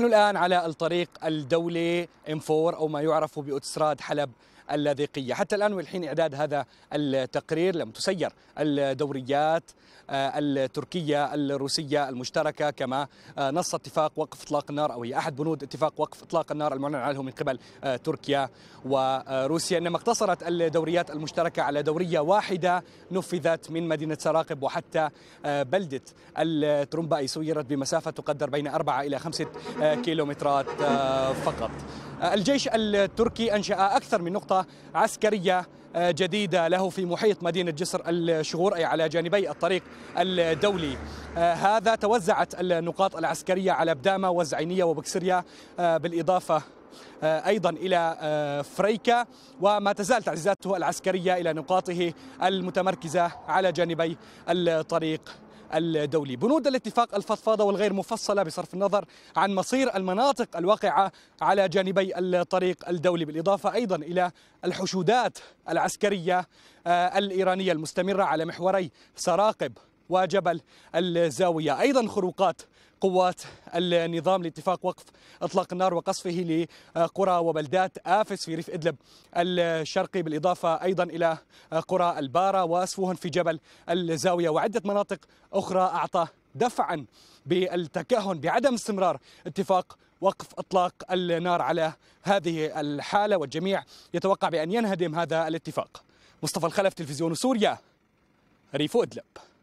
نحن الآن على الطريق الدولي M4 أو ما يعرف بأوتستراد حلب اللاذقية حتى الآن والحين إعداد هذا التقرير لم تسير الدوريات آه، التركية الروسية المشتركة كما آه، نص اتفاق وقف اطلاق النار أو هي أحد بنود اتفاق وقف اطلاق النار المعلن عنه من قبل آه، تركيا وروسيا إنما اقتصرت الدوريات المشتركة على دورية واحدة نفذت من مدينة سراقب وحتى بلدة أي سيرت بمسافة تقدر بين أربعة إلى خمسة كيلومترات فقط الجيش التركي أنشأ أكثر من نقطة منطقة عسكرية آه، جديدة له في محيط مدينة جسر الشغور أي على جانبي الطريق الدولي آه، هذا توزعت النقاط العسكرية على بدامة وزعينية وبكسرية آه، بالإضافة ايضا الى فريكا وما تزال تعزيزاته العسكريه الى نقاطه المتمركزه على جانبي الطريق الدولي بنود الاتفاق الفضفاضة والغير مفصلة بصرف النظر عن مصير المناطق الواقعة على جانبي الطريق الدولي بالإضافة أيضا إلى الحشودات العسكرية آه، الإيرانية المستمرة على محوري سراقب وجبل الزاوية أيضا خروقات قوات النظام لاتفاق وقف اطلاق النار وقصفه لقرى وبلدات افس في ريف ادلب الشرقي بالاضافه ايضا الى قرى الباره واسفوهن في جبل الزاويه وعده مناطق اخرى اعطى دفعا بالتكهن بعدم استمرار اتفاق وقف اطلاق النار على هذه الحاله والجميع يتوقع بان ينهدم هذا الاتفاق. مصطفى الخلف تلفزيون سوريا ريف ادلب.